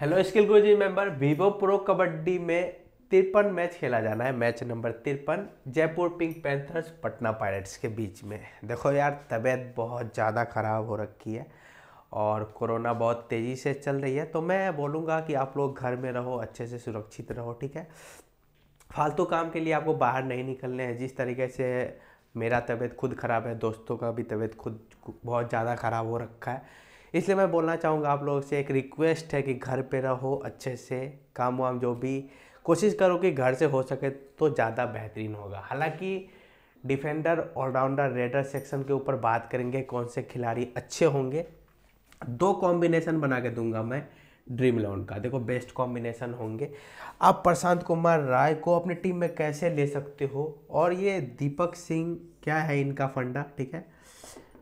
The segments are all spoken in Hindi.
hello skill guru ji member Vivo pro kabaddi में तिरपन मैच खेला जाना है मैच नंबर तिरपन Jaipur pink panthers Patna pirates के बीच में देखो यार तबीयत बहुत ज़्यादा ख़राब हो रखी है और कोरोना बहुत तेज़ी से चल रही है तो मैं बोलूँगा कि आप लोग घर में रहो अच्छे से सुरक्षित रहो ठीक है फालतू काम के लिए आपको बाहर नहीं निकलने हैं जिस तरीके से मेरा तबीयत खुद ख़राब है दोस्तों का भी तबीयत खुद बहुत ज़्यादा ख़राब हो रखा है इसलिए मैं बोलना चाहूँगा आप लोगों से एक रिक्वेस्ट है कि घर पे रहो अच्छे से काम वाम जो भी कोशिश करो कि घर से हो सके तो ज़्यादा बेहतरीन होगा हालांकि डिफेंडर ऑलराउंडर रेडर सेक्शन के ऊपर बात करेंगे कौन से खिलाड़ी अच्छे होंगे दो कॉम्बिनेशन बना के दूंगा मैं ड्रीम इलेवन का देखो बेस्ट कॉम्बिनेशन होंगे आप प्रशांत कुमार राय को अपनी टीम में कैसे ले सकते हो और ये दीपक सिंह क्या है इनका फंडा ठीक है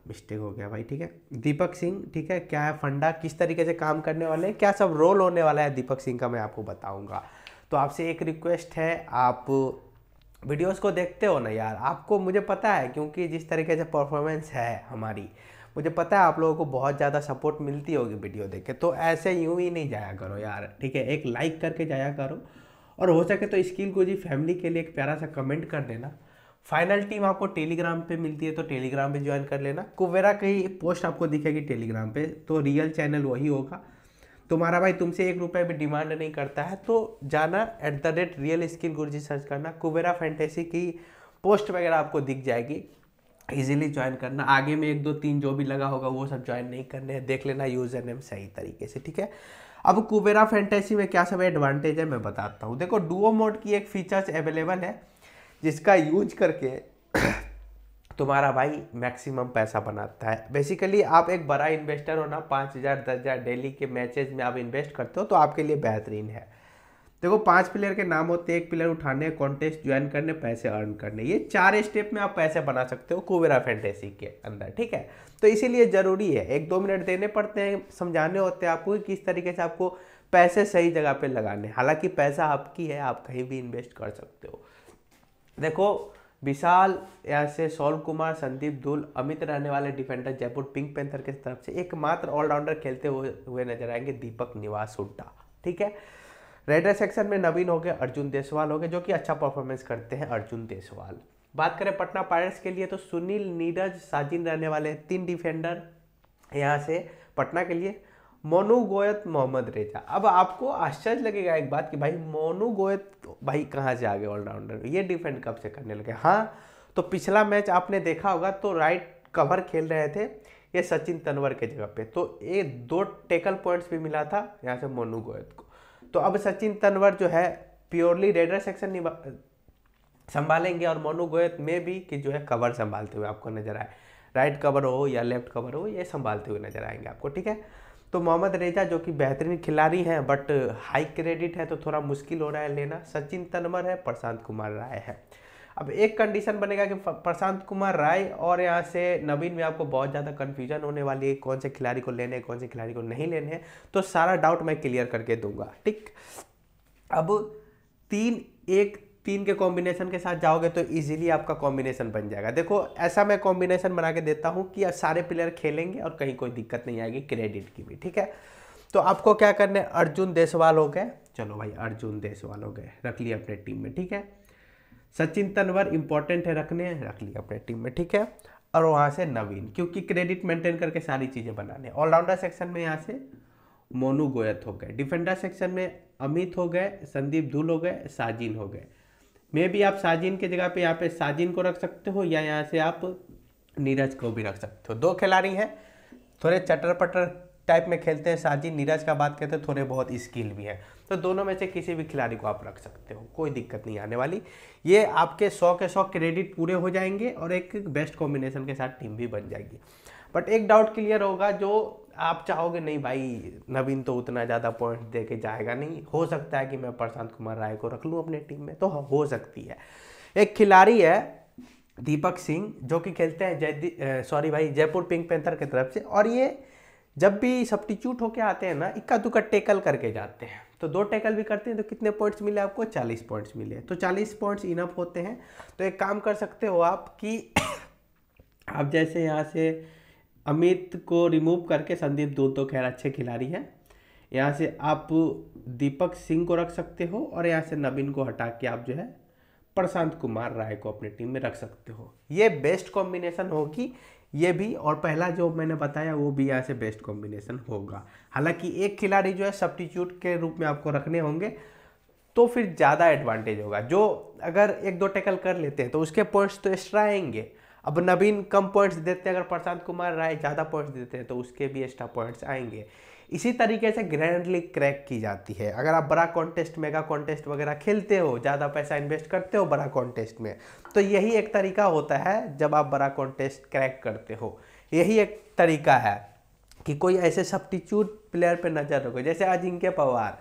मिस्टेक हो गया भाई ठीक है दीपक सिंह ठीक है क्या है फंडा किस तरीके से काम करने वाले हैं क्या सब रोल होने वाला है दीपक सिंह का मैं आपको बताऊंगा तो आपसे एक रिक्वेस्ट है आप वीडियोस को देखते हो ना यार आपको मुझे पता है क्योंकि जिस तरीके से परफॉर्मेंस है हमारी मुझे पता है आप लोगों को बहुत ज़्यादा सपोर्ट मिलती होगी वीडियो देख के तो ऐसे यूँ ही नहीं जाया करो यार ठीक है एक लाइक करके जाया करो और हो सके तो स्किल को जी फैमिली के लिए एक प्यारा सा कमेंट कर देना फाइनल टीम आपको टेलीग्राम पे मिलती है तो टेलीग्राम पे ज्वाइन कर लेना कुवेरा की पोस्ट आपको दिखेगी टेलीग्राम पे तो रियल चैनल वही होगा तुम्हारा भाई तुमसे एक रुपये भी डिमांड नहीं करता है तो जाना at the rate real skin guruji search करना कुबेरा फैंटेसी की पोस्ट वगैरह आपको दिख जाएगी इजीली ज्वाइन करना आगे में एक दो तीन जो भी लगा होगा वो सब ज्वाइन नहीं करने हैं देख लेना यूज़र नेम सही तरीके से ठीक है अब कुबेरा फैंटेसी में क्या सब एडवांटेज है मैं बताता हूँ देखो डुओ मोड की एक फीचर्स अवेलेबल है जिसका यूज करके तुम्हारा भाई मैक्सिमम पैसा बनाता है बेसिकली आप एक बड़ा इन्वेस्टर हो ना पाँच हज़ार दस हज़ार डेली के मैचेज में आप इन्वेस्ट करते हो तो आपके लिए बेहतरीन है देखो पांच प्लेयर के नाम होते हैं एक प्लेयर उठाने कॉन्टेस्ट ज्वाइन करने पैसे अर्न करने ये चार स्टेप में आप पैसे बना सकते हो कुबेरा फैंटेसी के अंदर ठीक है तो इसीलिए ज़रूरी है एक दो मिनट देने पड़ते हैं समझाने होते हैं आपको कि किस तरीके से आपको पैसे सही जगह पर लगाने हालांकि पैसा आपकी है आप कहीं भी इन्वेस्ट कर सकते हो देखो विशाल यहाँ से सौल कुमार संदीप धूल अमित रहने वाले डिफेंडर जयपुर पिंक पेंथर के तरफ से एकमात्र ऑलराउंडर खेलते हुए नजर आएंगे दीपक निवास हुड्डा ठीक है रेडर सेक्शन में नवीन हो गए अर्जुन देसवाल हो गए जो कि अच्छा परफॉर्मेंस करते हैं अर्जुन देसवाल बात करें पटना पायरेट्स के लिए तो सुनील नीरज साजिन रहने वाले तीन डिफेंडर यहाँ से पटना के लिए मोनोगोयत मोहम्मद रेजा अब आपको आश्चर्य लगेगा एक बात कि भाई मोनोगोयत तो भाई कहाँ से आगे ऑलराउंडर ये डिफेंड कब से करने लगे हाँ तो पिछला मैच आपने देखा होगा तो राइट कवर खेल रहे थे ये सचिन तनवर के जगह पे तो ये दो टेकल पॉइंट्स भी मिला था यहाँ से मोनू गोयत को तो अब सचिन तनवर जो है प्योरली रेडर सेक्शन संभालेंगे और मोनू गोयत में भी कि जो है कवर संभालते हुए आपको नजर आए राइट कवर हो या लेफ्ट कवर हो ये संभालते हुए नजर आएंगे आपको ठीक है तो मोहम्मद रेजा जो कि बेहतरीन खिलाड़ी हैं बट हाई क्रेडिट है तो थोड़ा मुश्किल हो रहा है लेना सचिन तनमर है प्रशांत कुमार राय है अब एक कंडीशन बनेगा कि प्रशांत कुमार राय और यहाँ से नवीन में आपको बहुत ज़्यादा कन्फ्यूजन होने वाली है कौन से खिलाड़ी को लेने कौन से खिलाड़ी को नहीं लेने हैं तो सारा डाउट मैं क्लियर करके दूंगा ठीक अब तीन एक तीन के कॉम्बिनेशन के साथ जाओगे तो इजीली आपका कॉम्बिनेशन बन जाएगा देखो ऐसा मैं कॉम्बिनेशन बना के देता हूँ कि सारे प्लेयर खेलेंगे और कहीं कोई दिक्कत नहीं आएगी क्रेडिट की भी ठीक है तो आपको क्या करना है अर्जुन देसवाल हो गए चलो भाई अर्जुन देसवाल हो गए रख लिया अपने टीम में ठीक है सचिन तनवर इंपॉर्टेंट है रखने रख लिया अपने टीम में ठीक है और वहाँ से नवीन क्योंकि क्रेडिट मेंटेन करके सारी चीज़ें बनाने ऑलराउंडर सेक्शन में यहाँ से मोनू गोयत हो गए डिफेंडर सेक्शन में अमित हो गए संदीप धुल हो गए साजिन हो गए मे भी आप साजिन के जगह पे यहाँ पे साजिन को रख सकते हो या यहाँ से आप नीरज को भी रख सकते हो दो खिलाड़ी हैं थोड़े चटर पटर टाइप में खेलते हैं साजिन नीरज का बात करते हैं थोड़े बहुत स्किल भी है तो दोनों में से किसी भी खिलाड़ी को आप रख सकते हो कोई दिक्कत नहीं आने वाली ये आपके सौ के सौ क्रेडिट पूरे हो जाएंगे और एक बेस्ट कॉम्बिनेशन के साथ टीम भी बन जाएगी बट एक डाउट क्लियर होगा जो आप चाहोगे नहीं भाई नवीन तो उतना ज़्यादा पॉइंट दे के जाएगा नहीं हो सकता है कि मैं प्रशांत कुमार राय को रख लूँ अपने टीम में तो हो सकती है एक खिलाड़ी है दीपक सिंह जो कि खेलते हैं जय सॉरी भाई जयपुर पिंक पेंथर की तरफ से और ये जब भी सब्टीच्यूट होके आते हैं ना इक्का दुक्का टेकल करके जाते हैं तो दो टेकल भी करते हैं तो कितने पॉइंट्स मिले आपको 40 पॉइंट्स मिले तो 40 पॉइंट्स इनफ होते हैं तो एक काम कर सकते हो आप कि आप जैसे यहाँ से अमित को रिमूव करके संदीप दो तो खैर अच्छे खिलाड़ी हैं यहाँ से आप दीपक सिंह को रख सकते हो और यहाँ से नवीन को हटा के आप जो है प्रशांत कुमार राय को अपनी टीम में रख सकते हो ये बेस्ट कॉम्बिनेशन होगी ये भी और पहला जो मैंने बताया वो भी यहाँ से बेस्ट कॉम्बिनेशन होगा हालांकि एक खिलाड़ी जो है सब्टीट्यूट के रूप में आपको रखने होंगे तो फिर ज़्यादा एडवांटेज होगा जो अगर एक दो टैकल कर लेते हैं तो उसके पॉइंट्स तो एक्स्ट्रा आएंगे अब नवीन कम पॉइंट्स देते हैं अगर प्रशांत कुमार राय ज़्यादा पॉइंट्स देते हैं तो उसके भी एक्स्ट्रा पॉइंट्स आएंगे इसी तरीके से ग्रैंड लीग क्रैक की जाती है अगर आप बड़ा कॉन्टेस्ट मेगा कॉन्टेस्ट वगैरह खेलते हो ज़्यादा पैसा इन्वेस्ट करते हो बड़ा कॉन्टेस्ट में तो यही एक तरीका होता है जब आप बड़ा कॉन्टेस्ट क्रैक करते हो यही एक तरीका है कि कोई ऐसे सब्टीट्यूट प्लेयर पे नज़र रखो जैसे अजिंक्य पवार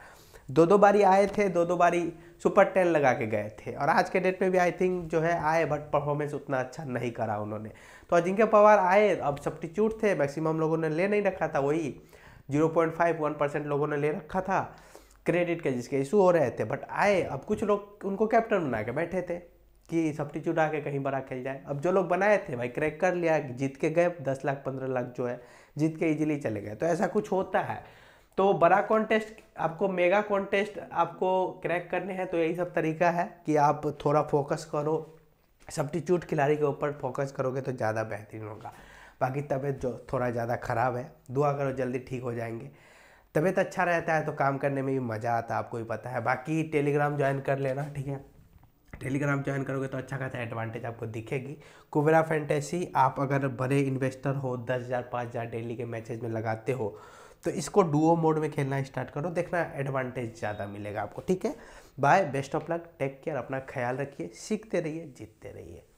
दो दो बारी आए थे दो दो बारी सुपर टेन लगा के गए थे और आज के डेट में भी आई थिंक जो है आए बट परफॉर्मेंस उतना अच्छा नहीं करा उन्होंने तो अजिंक्य पवार आए अब सब्सटीट्यूट थे मैक्सिमम लोगों ने ले नहीं रखा था वही zero point five one percent लोगों ने ले रखा था क्रेडिट के जिसके इशू हो रहे थे बट आए अब कुछ लोग उनको कैप्टन बना के बैठे थे कि सब्सटीट्यूट आके कहीं बड़ा खेल जाए अब जो लोग बनाए थे भाई क्रैक कर लिया जीत के गए दस लाख पंद्रह लाख जो है जीत के इजीली चले गए तो ऐसा कुछ होता है तो बड़ा कॉन्टेस्ट आपको मेगा कॉन्टेस्ट आपको क्रैक करने हैं तो यही सब तरीका है कि आप थोड़ा फोकस करो सब्टीट्यूट खिलाड़ी के ऊपर फोकस करोगे तो ज़्यादा बेहतरीन होगा बाकी तबीयत जो थोड़ा ज़्यादा ख़राब है दुआ करो जल्दी ठीक हो जाएंगे तबीयत अच्छा रहता है तो काम करने में भी मज़ा आता है आपको भी पता है बाकी टेलीग्राम ज्वाइन कर लेना ठीक है टेलीग्राम ज्वाइन करोगे तो अच्छा खासा एडवांटेज आपको दिखेगी कुबेरा फैंटेसी आप अगर बड़े इन्वेस्टर हो दस हज़ार पाँच हज़ार डेली के मैचेज में लगाते हो तो इसको डुओ मोड में खेलना स्टार्ट करो देखना एडवांटेज ज़्यादा मिलेगा आपको ठीक है bye best of luck take care अपना ख्याल रखिए सीखते रहिए जीतते रहिए